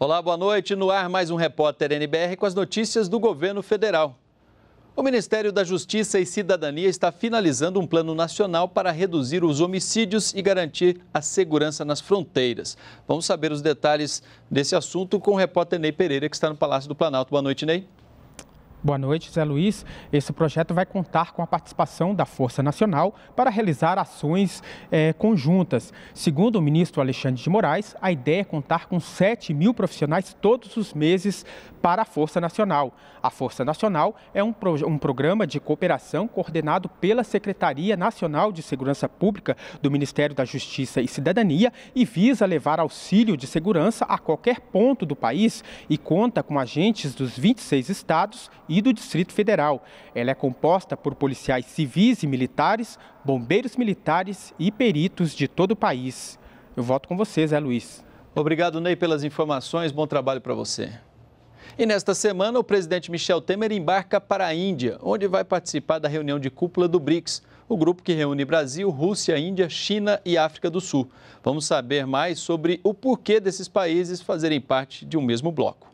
Olá, boa noite. No ar, mais um repórter NBR com as notícias do governo federal. O Ministério da Justiça e Cidadania está finalizando um plano nacional para reduzir os homicídios e garantir a segurança nas fronteiras. Vamos saber os detalhes desse assunto com o repórter Ney Pereira, que está no Palácio do Planalto. Boa noite, Ney. Boa noite, Zé Luiz. Esse projeto vai contar com a participação da Força Nacional para realizar ações é, conjuntas. Segundo o ministro Alexandre de Moraes, a ideia é contar com 7 mil profissionais todos os meses para a Força Nacional. A Força Nacional é um, pro, um programa de cooperação coordenado pela Secretaria Nacional de Segurança Pública do Ministério da Justiça e Cidadania e visa levar auxílio de segurança a qualquer ponto do país e conta com agentes dos 26 estados e do Distrito Federal. Ela é composta por policiais civis e militares, bombeiros militares e peritos de todo o país. Eu volto com você, Zé Luiz. Obrigado, Ney, pelas informações. Bom trabalho para você. E nesta semana, o presidente Michel Temer embarca para a Índia, onde vai participar da reunião de cúpula do BRICS, o grupo que reúne Brasil, Rússia, Índia, China e África do Sul. Vamos saber mais sobre o porquê desses países fazerem parte de um mesmo bloco.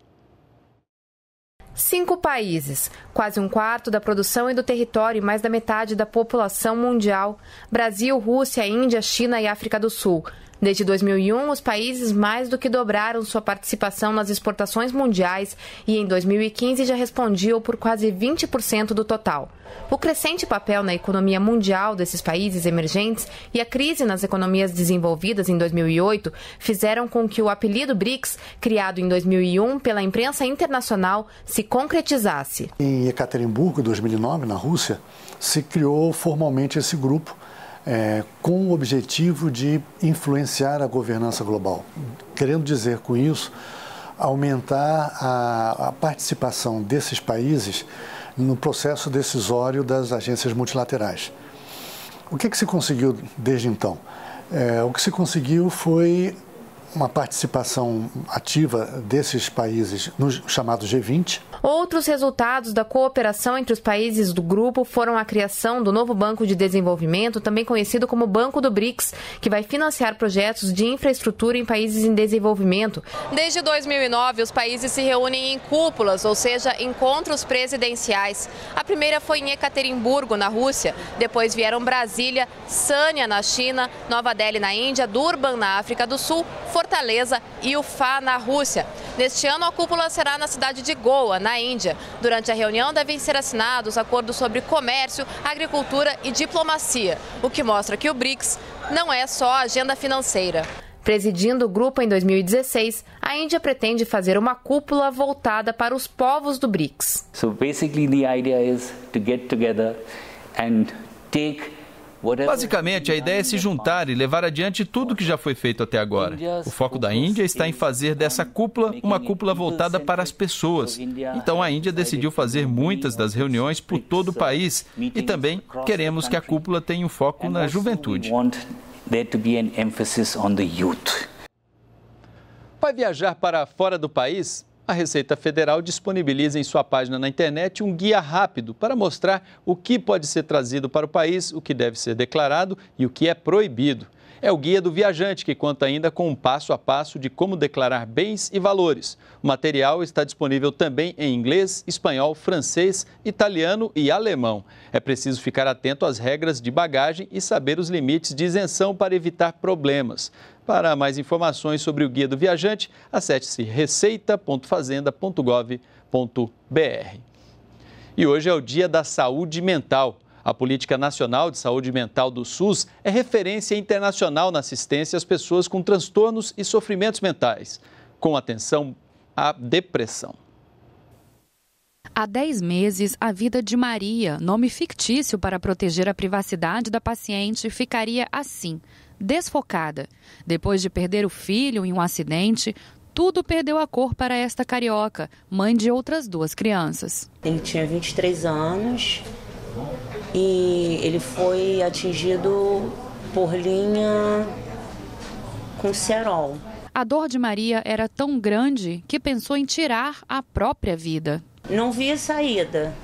Cinco países, quase um quarto da produção e do território e mais da metade da população mundial: Brasil, Rússia, Índia, China e África do Sul. Desde 2001, os países mais do que dobraram sua participação nas exportações mundiais e em 2015 já respondiam por quase 20% do total. O crescente papel na economia mundial desses países emergentes e a crise nas economias desenvolvidas em 2008 fizeram com que o apelido BRICS, criado em 2001 pela imprensa internacional, se concretizasse. Em Ekaterimburgo, 2009, na Rússia, se criou formalmente esse grupo é, com o objetivo de influenciar a governança global. Querendo dizer com isso, aumentar a, a participação desses países no processo decisório das agências multilaterais. O que, é que se conseguiu desde então? É, o que se conseguiu foi uma participação ativa desses países no chamado G20. Outros resultados da cooperação entre os países do grupo foram a criação do novo Banco de Desenvolvimento, também conhecido como Banco do BRICS, que vai financiar projetos de infraestrutura em países em desenvolvimento. Desde 2009, os países se reúnem em cúpulas, ou seja, encontros presidenciais. A primeira foi em Ekaterimburgo, na Rússia. Depois vieram Brasília, Sânia, na China, Nova Delhi, na Índia, Durban, na África do Sul, Fortaleza e Fá, na Rússia. Neste ano, a cúpula será na cidade de Goa, na Índia. Durante a reunião, devem ser assinados acordos sobre comércio, agricultura e diplomacia, o que mostra que o BRICS não é só agenda financeira. Presidindo o grupo em 2016, a Índia pretende fazer uma cúpula voltada para os povos do BRICS. So basically the idea is to get together and take Basicamente, a ideia é se juntar e levar adiante tudo que já foi feito até agora. O foco da Índia está em fazer dessa cúpula uma cúpula voltada para as pessoas. Então, a Índia decidiu fazer muitas das reuniões por todo o país e também queremos que a cúpula tenha um foco na juventude. Vai viajar para fora do país? a Receita Federal disponibiliza em sua página na internet um guia rápido para mostrar o que pode ser trazido para o país, o que deve ser declarado e o que é proibido. É o guia do viajante que conta ainda com um passo a passo de como declarar bens e valores. O material está disponível também em inglês, espanhol, francês, italiano e alemão. É preciso ficar atento às regras de bagagem e saber os limites de isenção para evitar problemas. Para mais informações sobre o Guia do Viajante, acesse receita.fazenda.gov.br. E hoje é o Dia da Saúde Mental. A Política Nacional de Saúde Mental do SUS é referência internacional na assistência às pessoas com transtornos e sofrimentos mentais, com atenção à depressão. Há 10 meses, a vida de Maria, nome fictício para proteger a privacidade da paciente, ficaria assim, desfocada. Depois de perder o filho em um acidente, tudo perdeu a cor para esta carioca, mãe de outras duas crianças. Ele tinha 23 anos e ele foi atingido por linha com cerol. A dor de Maria era tão grande que pensou em tirar a própria vida. Não via saída.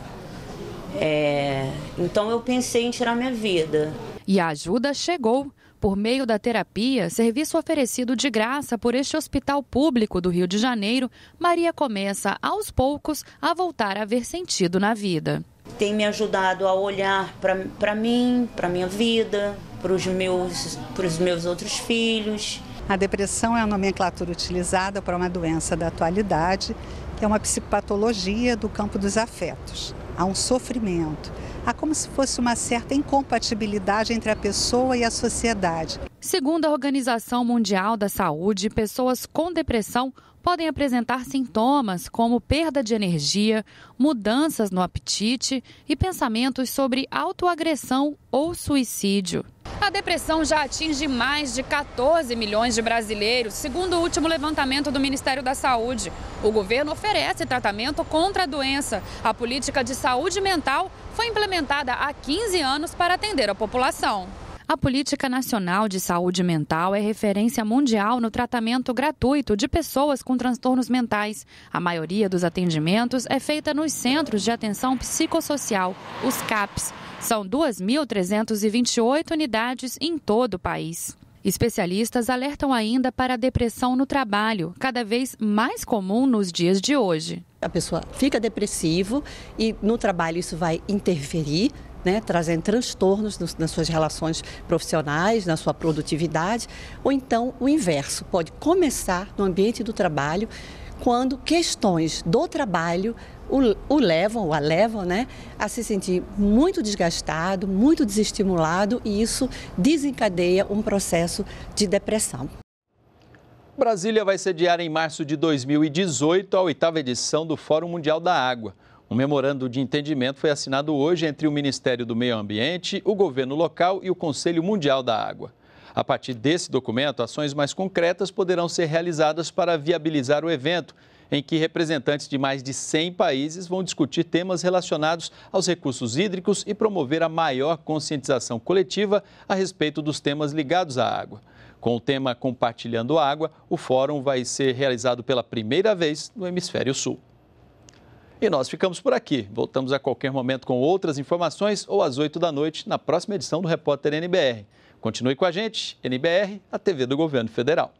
É, então eu pensei em tirar minha vida. E a ajuda chegou. Por meio da terapia, serviço oferecido de graça por este hospital público do Rio de Janeiro, Maria começa, aos poucos, a voltar a ver sentido na vida. Tem me ajudado a olhar para mim, para minha vida, para os meus, meus outros filhos. A depressão é a nomenclatura utilizada para uma doença da atualidade, que é uma psicopatologia do campo dos afetos. Há um sofrimento, há como se fosse uma certa incompatibilidade entre a pessoa e a sociedade. Segundo a Organização Mundial da Saúde, pessoas com depressão podem apresentar sintomas como perda de energia, mudanças no apetite e pensamentos sobre autoagressão ou suicídio. A depressão já atinge mais de 14 milhões de brasileiros, segundo o último levantamento do Ministério da Saúde. O governo oferece tratamento contra a doença. A política de saúde mental foi implementada há 15 anos para atender a população. A Política Nacional de Saúde Mental é referência mundial no tratamento gratuito de pessoas com transtornos mentais. A maioria dos atendimentos é feita nos Centros de Atenção Psicossocial, os CAPs. São 2.328 unidades em todo o país. Especialistas alertam ainda para a depressão no trabalho, cada vez mais comum nos dias de hoje. A pessoa fica depressivo e no trabalho isso vai interferir né, trazendo transtornos nas suas relações profissionais, na sua produtividade, ou então o inverso, pode começar no ambiente do trabalho quando questões do trabalho o, o, levam, ou a levam, né, a se sentir muito desgastado, muito desestimulado e isso desencadeia um processo de depressão. Brasília vai sediar em março de 2018 a oitava edição do Fórum Mundial da Água. Um memorando de entendimento foi assinado hoje entre o Ministério do Meio Ambiente, o governo local e o Conselho Mundial da Água. A partir desse documento, ações mais concretas poderão ser realizadas para viabilizar o evento, em que representantes de mais de 100 países vão discutir temas relacionados aos recursos hídricos e promover a maior conscientização coletiva a respeito dos temas ligados à água. Com o tema Compartilhando Água, o fórum vai ser realizado pela primeira vez no Hemisfério Sul. E nós ficamos por aqui. Voltamos a qualquer momento com outras informações ou às 8 da noite na próxima edição do Repórter NBR. Continue com a gente, NBR, a TV do Governo Federal.